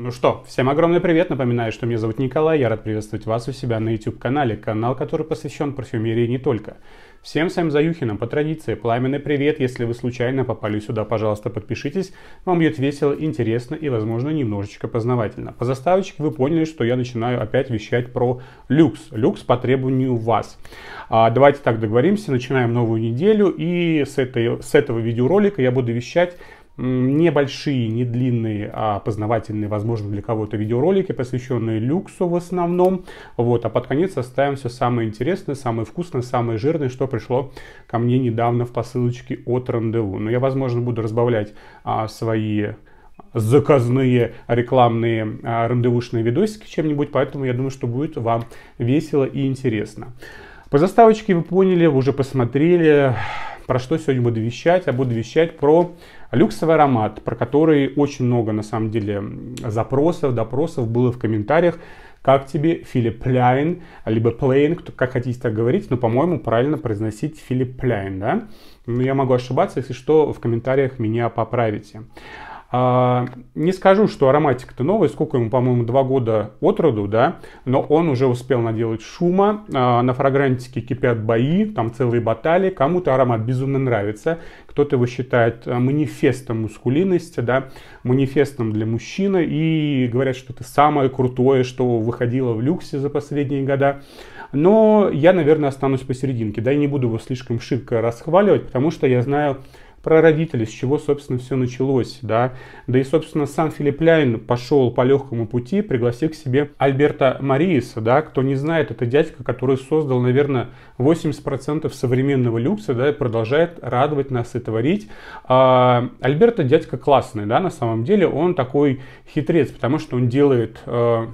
Ну что, всем огромный привет. Напоминаю, что меня зовут Николай. Я рад приветствовать вас у себя на YouTube-канале. Канал, который посвящен парфюмерии не только. Всем Сэм Заюхиным по традиции. Пламенный привет. Если вы случайно попали сюда, пожалуйста, подпишитесь. Вам будет весело, интересно и, возможно, немножечко познавательно. По заставочке вы поняли, что я начинаю опять вещать про люкс. Люкс по требованию вас. А, давайте так договоримся. Начинаем новую неделю. И с, этой, с этого видеоролика я буду вещать небольшие, не длинные, а познавательные, возможно, для кого-то видеоролики, посвященные люксу в основном. Вот, а под конец оставим все самое интересное, самое вкусное, самое жирное, что пришло ко мне недавно в посылочке от рандеву. Но я, возможно, буду разбавлять а, свои заказные рекламные а, рандевушные видосики чем-нибудь, поэтому я думаю, что будет вам весело и интересно. По заставочке вы поняли, вы уже посмотрели, про что сегодня буду вещать? Я а буду вещать про люксовый аромат, про который очень много, на самом деле, запросов, допросов было в комментариях. Как тебе Филипп Пляйн, либо Плейн, кто, как хотите так говорить, но, по-моему, правильно произносить Филипп Пляйн, да? Но ну, я могу ошибаться, если что, в комментариях меня поправите. А, не скажу, что ароматика-то новая, сколько ему, по-моему, два года от роду, да, но он уже успел наделать шума, а, на фрагрантике кипят бои, там целые баталии, кому-то аромат безумно нравится, кто-то его считает а, манифестом мускулинности, да, манифестом для мужчины и говорят, что это самое крутое, что выходило в люксе за последние года. Но я, наверное, останусь посерединке, да, и не буду его слишком шибко расхваливать, потому что я знаю, про родителей, с чего, собственно, все началось, да. Да и, собственно, сам Филипп Ляйн пошел по легкому пути, пригласил к себе Альберта Мариеса, да, кто не знает, это дядька, который создал, наверное, 80% современного люкса, да, и продолжает радовать нас и творить. А, Альберта дядька классный, да, на самом деле, он такой хитрец, потому что он делает э,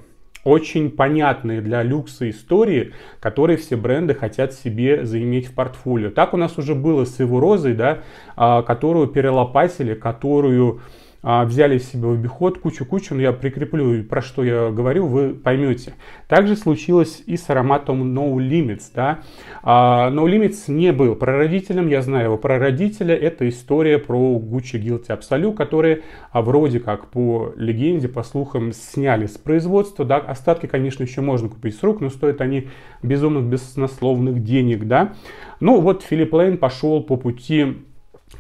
очень понятные для люкса истории, которые все бренды хотят себе заиметь в портфолио. Так у нас уже было с его розой, да, а, которую перелопатили, которую а, взяли себе в обиход кучу-кучу, но я прикреплю, про что я говорю, вы поймете. Также случилось и с ароматом No Limits. Да? А, no Limits не был прародителем, я знаю его прародителя. Это история про Gucci Guilty Absolute, которые а, вроде как по легенде, по слухам, сняли с производства. Да? Остатки, конечно, еще можно купить с рук, но стоят они безумных, баснословных денег. Да? Ну вот Филипп Лейн пошел по пути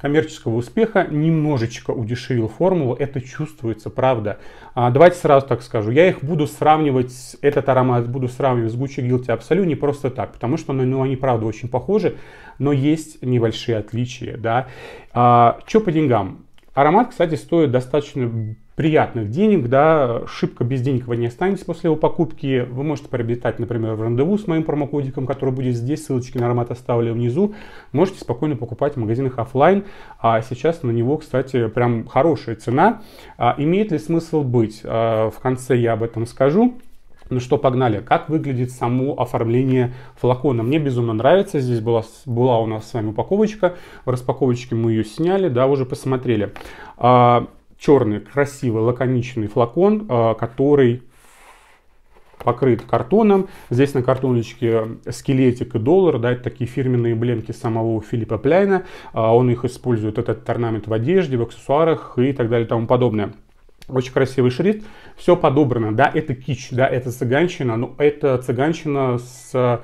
коммерческого успеха немножечко удешевил формулу, это чувствуется, правда. А, давайте сразу так скажу, я их буду сравнивать, этот аромат буду сравнивать с Gucci Guilty Absolute не просто так, потому что ну, ну они правда очень похожи, но есть небольшие отличия, да. А, что по деньгам? Аромат, кстати, стоит достаточно приятных денег, да, шибко без денег вы не останетесь после его покупки. Вы можете приобретать, например, в рандеву с моим промокодиком, который будет здесь, ссылочки на аромат оставлю внизу. Можете спокойно покупать в магазинах офлайн, а сейчас на него, кстати, прям хорошая цена. А, имеет ли смысл быть? А, в конце я об этом скажу. Ну что, погнали. Как выглядит само оформление флакона? Мне безумно нравится. Здесь была, была у нас с вами упаковочка. В распаковочке мы ее сняли, да, уже посмотрели. А черный, красивый, лаконичный флакон, а, который покрыт картоном. Здесь на картоночке скелетик и доллар, да, это такие фирменные блемки самого Филиппа Пляйна. А, он их использует, этот орнамент в одежде, в аксессуарах и так далее и тому подобное. Очень красивый шрифт, все подобрано, да, это кич, да, это цыганщина, но это цыганщина с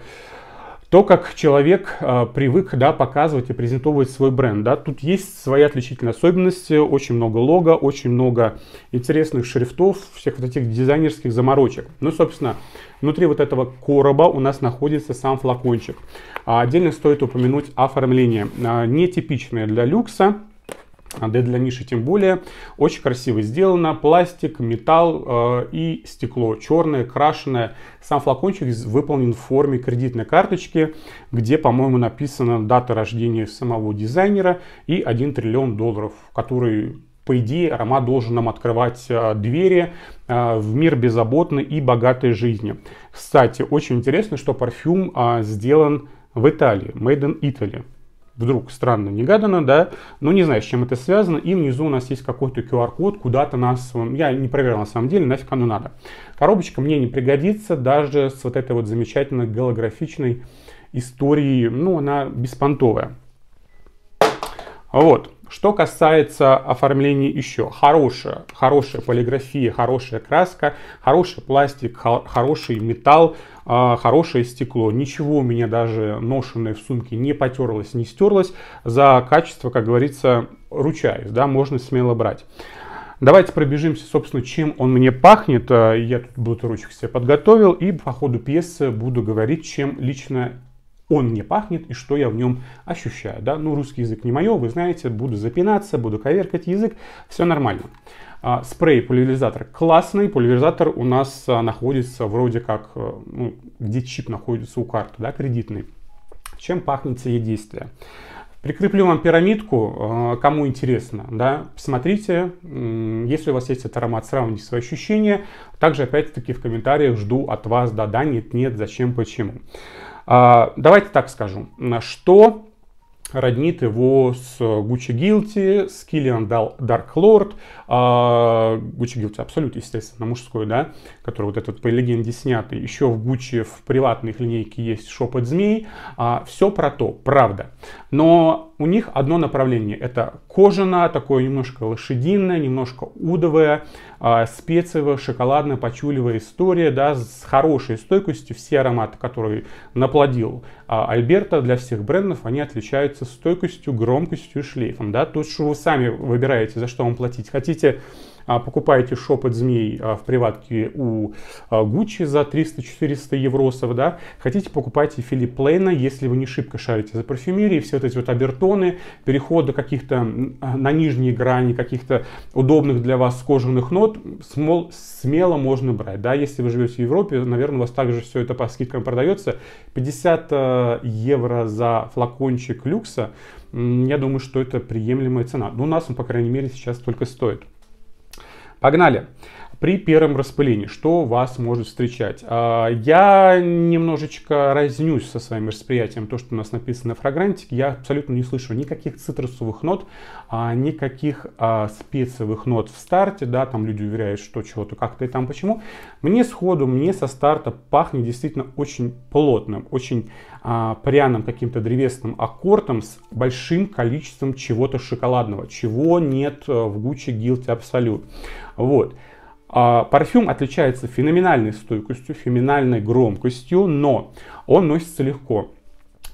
то, как человек э, привык да, показывать и презентовать свой бренд. Да. Тут есть свои отличительные особенности, очень много лого, очень много интересных шрифтов, всех вот этих дизайнерских заморочек. Ну, собственно, внутри вот этого короба у нас находится сам флакончик. А отдельно стоит упомянуть оформление. А, нетипичное для люкса, да для ниши тем более. Очень красиво сделано. Пластик, металл э, и стекло. Черное, крашеное. Сам флакончик выполнен в форме кредитной карточки, где, по-моему, написана дата рождения самого дизайнера и 1 триллион долларов, который по идее, аромат должен нам открывать э, двери э, в мир беззаботной и богатой жизни. Кстати, очень интересно, что парфюм а, сделан в Италии, made in Italy вдруг странно, негаданно, да, но ну, не знаю, с чем это связано, и внизу у нас есть какой-то QR-код, куда-то нас, я не проверял на самом деле, нафиг оно надо. Коробочка мне не пригодится даже с вот этой вот замечательной голографичной историей, ну, она беспонтовая. Вот. Что касается оформления еще, хорошая, хорошая полиграфия, хорошая краска, хороший пластик, хороший металл, а, хорошее стекло. Ничего у меня даже ношенное в сумке не потерлось, не стерлось. За качество, как говорится, ручаюсь, да, можно смело брать. Давайте пробежимся, собственно, чем он мне пахнет. А, я тут блотерочек себе подготовил и по ходу пьесы буду говорить, чем лично он мне пахнет и что я в нем ощущаю. Да? Ну, русский язык не мое, вы знаете, буду запинаться, буду коверкать язык, все нормально. А, спрей поливеризатор, классный, поливеризатор у нас а, находится вроде как, э, ну, где чип находится у карты, да, кредитный. Чем пахнет сие действие? Прикреплю вам пирамидку, а, кому интересно, да, посмотрите, если у вас есть этот аромат, сравните свои ощущения. Также, опять-таки, в комментариях жду от вас, да, да, нет, нет, зачем, почему. А, давайте так скажу, что роднит его с Гуччи Гилти, с Киллиан Дарк Лорд, а, Гуччи Гилти абсолютно, естественно, мужской, да, который вот этот по легенде снятый. Еще в Гуччи в приватной линейке есть Шепот Змей. А, все про то, правда. Но у них одно направление. Это кожаное, такое немножко лошадиное, немножко удовое, э, а, специевая, шоколадно-пачулевая история, да, с хорошей стойкостью. Все ароматы, которые наплодил а, Альберта для всех брендов, они отличаются стойкостью, громкостью и шлейфом, да. То, что вы сами выбираете, за что вам платить. Хотите а, покупаете шепот змей а, в приватке у а, Гуччи за 300-400 евросов, да, хотите покупайте Филипп Лейна, если вы не шибко шарите за парфюмерией, все вот эти вот обертоны, переходы каких-то на нижние грани, каких-то удобных для вас кожаных нот, смол, смело можно брать, да, если вы живете в Европе, наверное, у вас также все это по скидкам продается, 50 э, евро за флакончик люкса, я думаю, что это приемлемая цена. Ну, у нас он, по крайней мере, сейчас только стоит. Погнали! при первом распылении, что вас может встречать. А, я немножечко разнюсь со своим восприятием, то, что у нас написано в фрагрантике, я абсолютно не слышу никаких цитрусовых нот, а, никаких а, спецевых нот в старте, да, там люди уверяют, что чего-то как-то и там почему. Мне сходу, мне со старта пахнет действительно очень плотным, очень пряным каким-то древесным аккордом с большим количеством чего-то шоколадного, чего нет э, в Gucci Guilty Absolute. Вот. А, парфюм отличается феноменальной стойкостью, феноменальной громкостью, но он носится легко.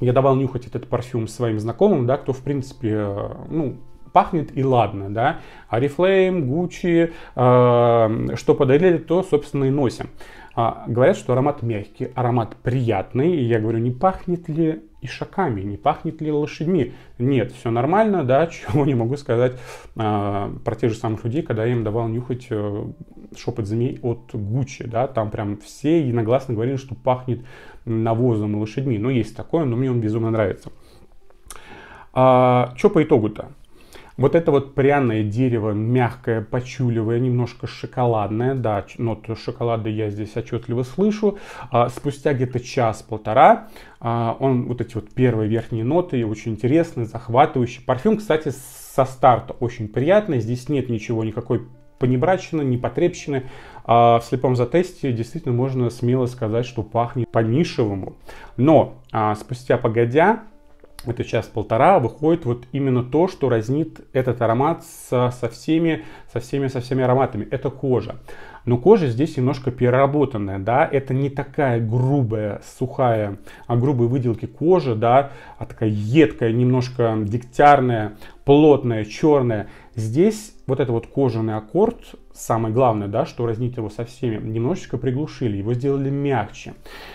Я давал нюхать этот парфюм своим знакомым, да, кто, в принципе, э, ну, пахнет и ладно, да. Арифлейм, Гуччи, э, что подарили, то, собственно, и носим. А, говорят, что аромат мягкий, аромат приятный. И я говорю, не пахнет ли ишаками, не пахнет ли лошадьми. Нет, все нормально, да, чего не могу сказать э, про тех же самых людей, когда я им давал нюхать э, шепот змей от Гуччи, да, там прям все единогласно говорили, что пахнет навозом и лошадьми. Но ну, есть такое, но мне он безумно нравится. А, что по итогу-то? Вот это вот пряное дерево, мягкое, почуливое, немножко шоколадное, да, ноту шоколада я здесь отчетливо слышу. А, спустя где-то час-полтора а, он вот эти вот первые верхние ноты, очень интересный, захватывающий. Парфюм, кстати, со старта очень приятный, здесь нет ничего, никакой понебрачины, непотребщины. А в слепом затесте действительно можно смело сказать, что пахнет по-нишевому. Но а, спустя погодя это час-полтора, выходит вот именно то, что разнит этот аромат со, со всеми, со всеми, со всеми ароматами. Это кожа. Но кожа здесь немножко переработанная, да, это не такая грубая, сухая, а грубые выделки кожи, да, а такая едкая, немножко дегтярная, плотная, черная. Здесь вот этот вот кожаный аккорд, самое главное, да, что разнит его со всеми, немножечко приглушили, его сделали мягче.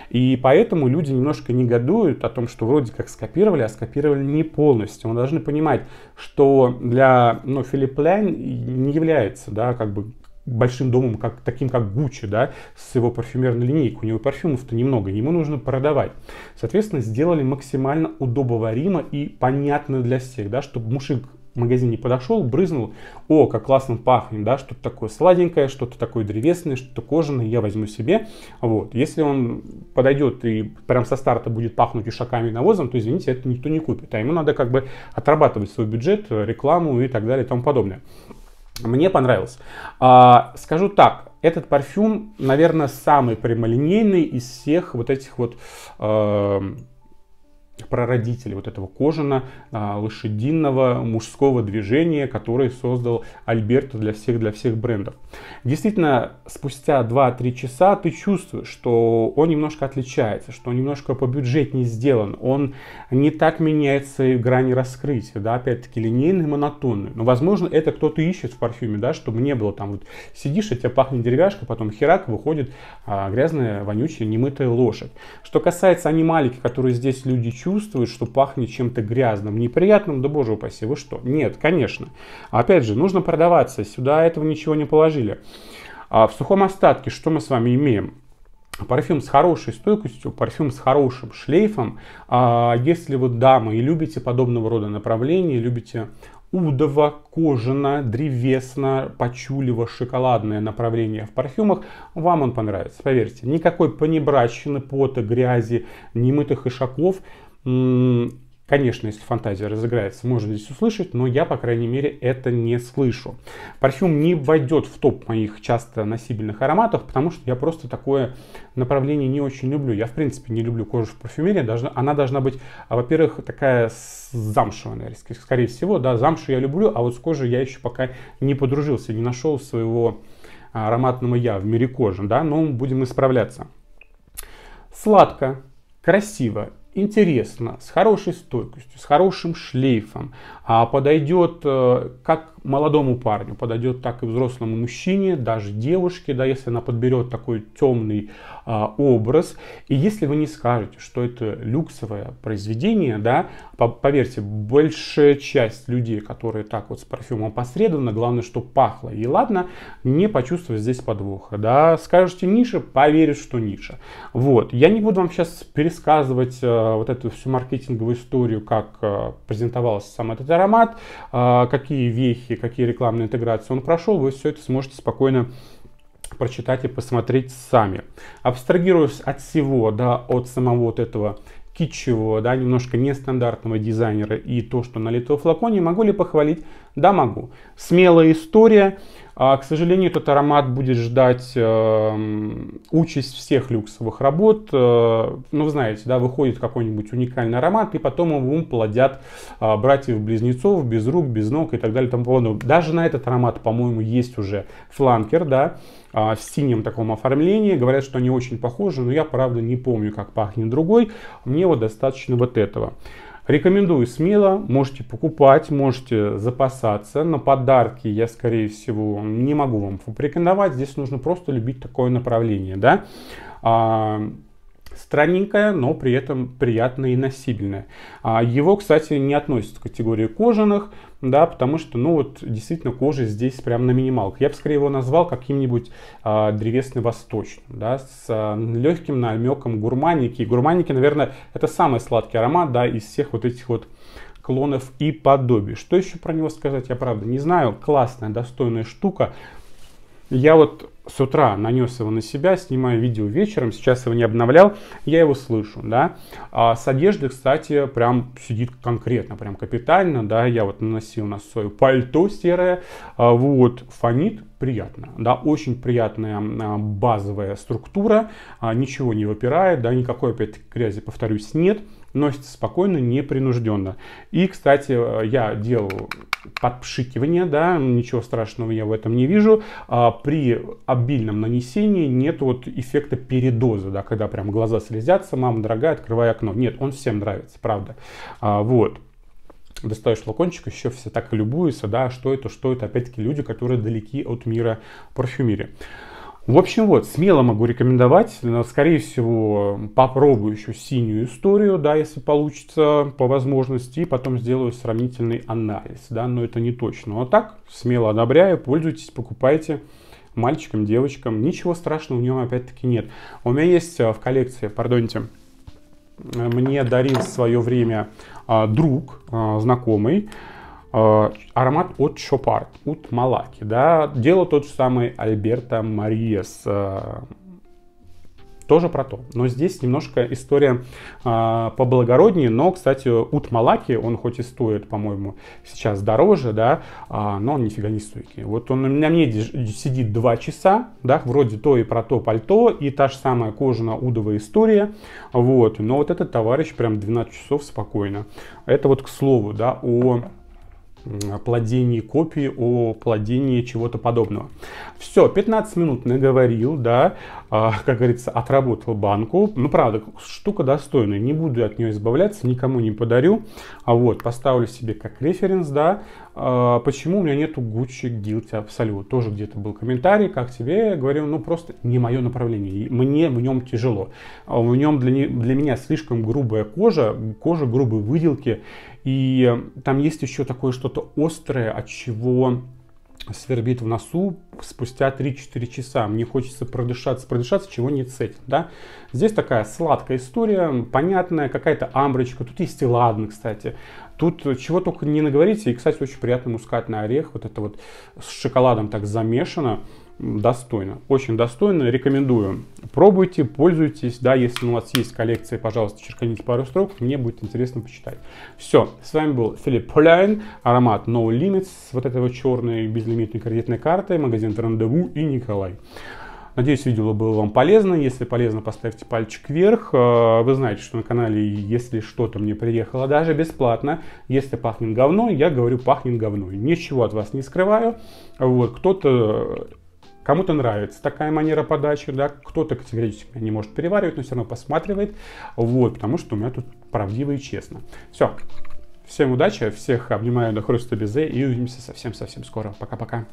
И поэтому люди немножко негодуют о том, что вроде как скопировали, а скопировали не полностью. Мы должны понимать, что для ну, Филипп Лайн не является да, как бы большим домом, как, таким как Гуччи, да, с его парфюмерной линейкой. У него парфюмов-то немного, ему нужно продавать. Соответственно, сделали максимально удобоваримо и понятно для всех, да, чтобы мужик магазин не подошел, брызнул, о, как классно пахнет, да, что-то такое сладенькое, что-то такое древесное, что-то кожаное, я возьму себе, вот. Если он подойдет и прям со старта будет пахнуть ушаками и навозом, то, извините, это никто не купит, а ему надо как бы отрабатывать свой бюджет, рекламу и так далее и тому подобное. Мне понравился. А, скажу так, этот парфюм, наверное, самый прямолинейный из всех вот этих вот э, прародитель вот этого кожана, а, лошадиного, мужского движения, который создал Альберто для всех, для всех брендов. Действительно, спустя 2-3 часа ты чувствуешь, что он немножко отличается, что он немножко по бюджетнее сделан, он не так меняется в грани раскрытия, да, опять-таки линейный, монотонный. Но, возможно, это кто-то ищет в парфюме, да, чтобы не было там вот сидишь, а тебя пахнет деревяшка, потом херак, выходит а, грязная, вонючая, немытая лошадь. Что касается анималики, которые здесь люди чувствуют, чувствует, что пахнет чем-то грязным, неприятным, да боже упаси, вы что? Нет, конечно. Опять же, нужно продаваться, сюда этого ничего не положили. А в сухом остатке что мы с вами имеем? Парфюм с хорошей стойкостью, парфюм с хорошим шлейфом. А если вы дамы и любите подобного рода направления, любите удово, кожано, древесно, пачулево, шоколадное направление в парфюмах, вам он понравится, поверьте. Никакой понебрачины, пота, грязи, немытых ишаков – Конечно, если фантазия разыграется, можно здесь услышать, но я, по крайней мере, это не слышу. Парфюм не войдет в топ моих часто носибельных ароматов, потому что я просто такое направление не очень люблю. Я, в принципе, не люблю кожу в парфюмерии. Должна, она должна быть, а, во-первых, такая замшевая, наверное, скорее всего. Да, замшу я люблю, а вот с кожей я еще пока не подружился, не нашел своего ароматного я в мире кожи. Да, но ну, будем исправляться. Сладко, красиво интересно, с хорошей стойкостью, с хорошим шлейфом, а подойдет э, как молодому парню, подойдет так и взрослому мужчине, даже девушке, да, если она подберет такой темный а, образ. И если вы не скажете, что это люксовое произведение, да, поверьте, большая часть людей, которые так вот с парфюмом опосредованно, главное, что пахло и ладно, не почувствуют здесь подвоха, да. Скажете ниша, поверят, что ниша. Вот, я не буду вам сейчас пересказывать э, Э, вот эту всю маркетинговую историю, как э, презентовался сам этот аромат, э, какие вехи, какие рекламные интеграции он прошел, вы все это сможете спокойно прочитать и посмотреть сами. Абстрагируясь от всего, да, от самого вот этого китчевого, да, немножко нестандартного дизайнера и то, что налито в флаконе, могу ли похвалить да, могу. Смелая история. А, к сожалению, этот аромат будет ждать э, участь всех люксовых работ. Э, ну, вы знаете, да, выходит какой-нибудь уникальный аромат, и потом ему плодят э, а, братьев-близнецов без рук, без ног и так далее и тому подобное. Даже на этот аромат, по-моему, есть уже фланкер, да, э, в синем таком оформлении. Говорят, что они очень похожи, но я, правда, не помню, как пахнет другой. Мне вот достаточно вот этого. Рекомендую смело, можете покупать, можете запасаться. На подарки я, скорее всего, не могу вам порекомендовать. Здесь нужно просто любить такое направление, да. А, странненькое, но при этом приятное и носибельное. А его, кстати, не относят к категории кожаных, да, потому что, ну вот, действительно, кожа здесь прям на минималках. Я бы скорее его назвал каким-нибудь э, древесно-восточным, да, с э, а, легким намеком гурманики. Гурманики, наверное, это самый сладкий аромат, да, из всех вот этих вот клонов и подобий. Что еще про него сказать, я правда не знаю. Классная, достойная штука. Я вот с утра нанес его на себя, снимаю видео вечером, сейчас его не обновлял, я его слышу, да. А с одежды, кстати, прям сидит конкретно, прям капитально, да, я вот наносил на свое пальто серое, а вот, фонит приятно, да, очень приятная а, базовая структура, а, ничего не выпирает, да, никакой опять грязи, повторюсь, нет, носится спокойно, непринужденно. И, кстати, э, я делал подпшикивание, да, ничего страшного я в этом не вижу. А, при обильном нанесении нет вот эффекта передоза, да, когда прям глаза слезятся, мама дорогая, открывай окно. Нет, он всем нравится, правда. А, вот достаешь флакончик, еще все так любуются, а, да, что это, что это, опять-таки люди, которые далеки от мира парфюмерии. В общем, вот, смело могу рекомендовать, но, скорее всего, попробую еще синюю историю, да, если получится по возможности, и потом сделаю сравнительный анализ, да, но это не точно. Но а так, смело одобряю, пользуйтесь, покупайте мальчикам, девочкам, ничего страшного в нем опять-таки нет. У меня есть э, в коллекции, пардоньте, э, мне дарил в свое время а, друг, а, знакомый, Э, аромат от Шопарт, от Малаки. Да? Дело тот же самый Альберта Мариес. Э, тоже про то. Но здесь немножко история э, поблагороднее. Но, кстати, Ут Малаки, он хоть и стоит, по-моему, сейчас дороже, да, э, но он нифига не стойкий. Вот он у меня мне сидит 2 часа, да, вроде то и про то пальто, и та же самая кожано-удовая история. Вот. Но вот этот товарищ прям 12 часов спокойно. Это вот к слову, да, о плодении копии, о плодении чего-то подобного. Все, 15 минут наговорил, да, э, как говорится, отработал банку. Ну, правда, штука достойная, не буду от нее избавляться, никому не подарю. А вот, поставлю себе как референс, да. Э, почему у меня нету Gucci Guilty Absolute? Тоже где-то был комментарий, как тебе, говорю, ну, просто не мое направление, мне в нем тяжело. А в нем для, не, для меня слишком грубая кожа, кожа грубой выделки, и э, там есть еще такое что-то острое, от чего свербит в носу спустя 3-4 часа. Мне хочется продышаться, продышаться, чего не цетит, да. Здесь такая сладкая история, понятная, какая-то амброчка. Тут есть и ладно, кстати. Тут чего только не наговорите. И, кстати, очень приятный мускатный орех. Вот это вот с шоколадом так замешано достойно, очень достойно, рекомендую. Пробуйте, пользуйтесь, да, если у вас есть коллекция, пожалуйста, черканите пару строк, мне будет интересно почитать. Все, с вами был Филипп Поляйн, аромат No Limits, вот этого черной безлимитной кредитной карты, магазин Рандеву и Николай. Надеюсь, видео было вам полезно. Если полезно, поставьте пальчик вверх. Э, вы знаете, что на канале, если что-то мне приехало, даже бесплатно. Если пахнет говно, я говорю пахнет говно. Ничего от вас не скрываю. Вот, кто-то Кому-то нравится такая манера подачи, да, кто-то категорически не может переваривать, но все равно посматривает, вот, потому что у меня тут правдиво и честно. Все, всем удачи, всех обнимаю до хруста безе «э» и увидимся совсем-совсем скоро. Пока-пока.